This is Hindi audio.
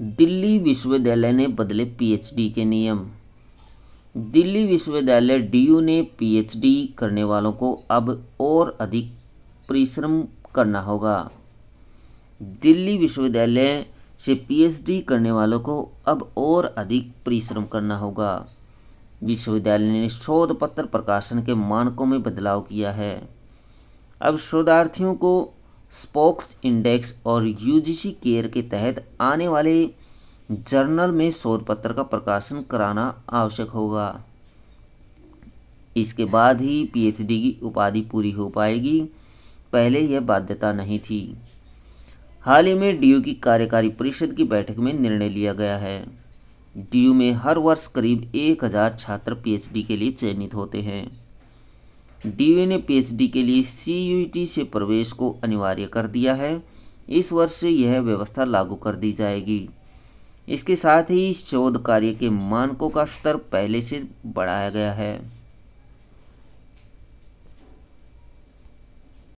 दिल्ली विश्वविद्यालय ने बदले पीएचडी के नियम दिल्ली विश्वविद्यालय डीयू ने पीएचडी करने वालों को अब और अधिक परिश्रम करना होगा दिल्ली विश्वविद्यालय से पीएचडी करने वालों को अब और अधिक परिश्रम करना होगा विश्वविद्यालय ने शोध पत्र प्रकाशन के मानकों में बदलाव किया है अब शोधार्थियों को स्पोक्स इंडेक्स और यूजीसी केयर के तहत आने वाले जर्नल में शोध पत्र का प्रकाशन कराना आवश्यक होगा इसके बाद ही पीएचडी की उपाधि पूरी हो पाएगी पहले यह बाध्यता नहीं थी हाल ही में डीयू की कार्यकारी परिषद की बैठक में निर्णय लिया गया है डीयू में हर वर्ष करीब एक हज़ार छात्र पीएचडी के लिए चयनित होते हैं डी एच पीएचडी के लिए टी e से प्रवेश को अनिवार्य कर दिया है इस वर्ष से यह व्यवस्था लागू कर दी जाएगी इसके साथ ही इस शोध कार्य के मानकों का स्तर पहले से बढ़ाया गया है